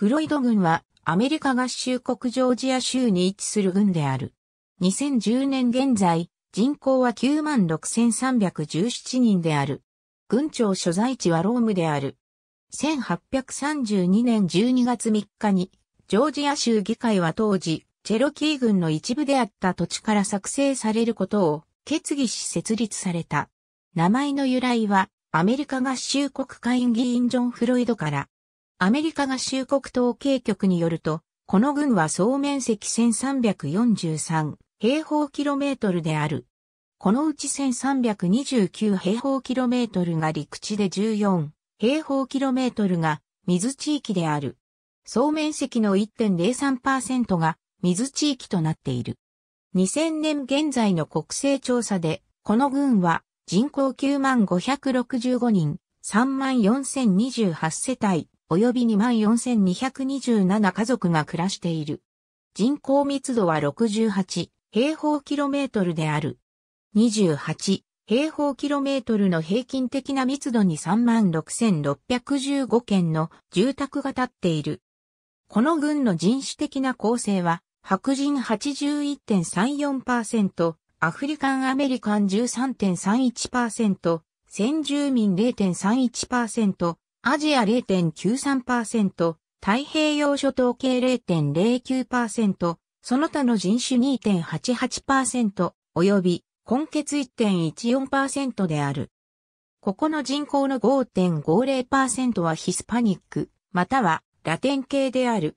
フロイド軍はアメリカ合衆国ジョージア州に位置する軍である。2010年現在、人口は96,317人である。軍庁所在地はロームである。1832年12月3日に、ジョージア州議会は当時、チェロキー軍の一部であった土地から作成されることを決議し設立された。名前の由来は、アメリカ合衆国会議員ジョン・フロイドから、アメリカ合衆国統計局によると、この郡は総面積1343平方キロメートルである。このうち1329平方キロメートルが陸地で14平方キロメートルが水地域である。総面積の1.03%が水地域となっている。2000年現在の国勢調査で、この郡は人口9万565人、3万4028世帯、及び24,227家族が暮らしている。人口密度は68平方キロメートルである。28平方キロメートルの平均的な密度に36,615件の住宅が建っている。この軍の人種的な構成は、白人81.34%、アフリカンアメリカン13.31%、先住民0.31%、アジア0.93%、太平洋諸島系0.09%、その他の人種2.88%、及び、根血1.14%である。ここの人口の5.50%はヒスパニック、またはラテン系である。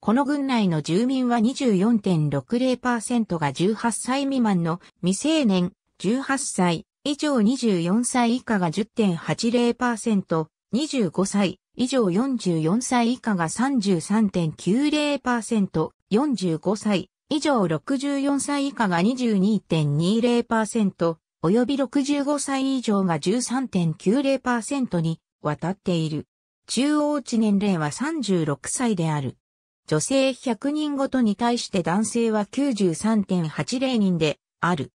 この郡内の住民は24.60%が18歳未満の未成年、18歳、以上24歳以下が10.80%、25歳以上44歳以下が33.90%、45歳以上64歳以下が22.20%、及び65歳以上が13.90%に渡っている。中央値年齢は36歳である。女性100人ごとに対して男性は93.80人である。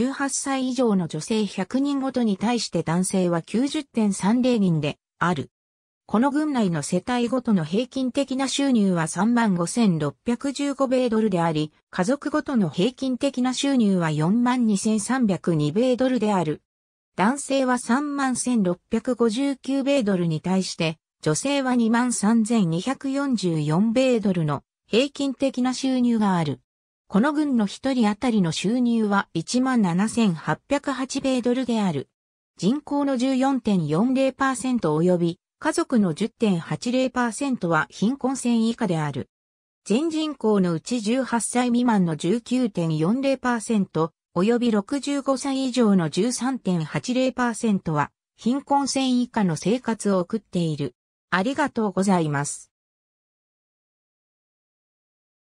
18歳以上の女性100人ごとに対して男性は90.30人である。この軍内の世帯ごとの平均的な収入は35,615米ドルであり、家族ごとの平均的な収入は42,302米ドルである。男性は31,659米ドルに対して、女性は23,244米ドルの平均的な収入がある。この軍の一人当たりの収入は17,808米ドルである。人口の14.40%及び家族の10.80%は貧困線以下である。全人口のうち18歳未満の19.40%及び65歳以上の13.80%は貧困線以下の生活を送っている。ありがとうございます。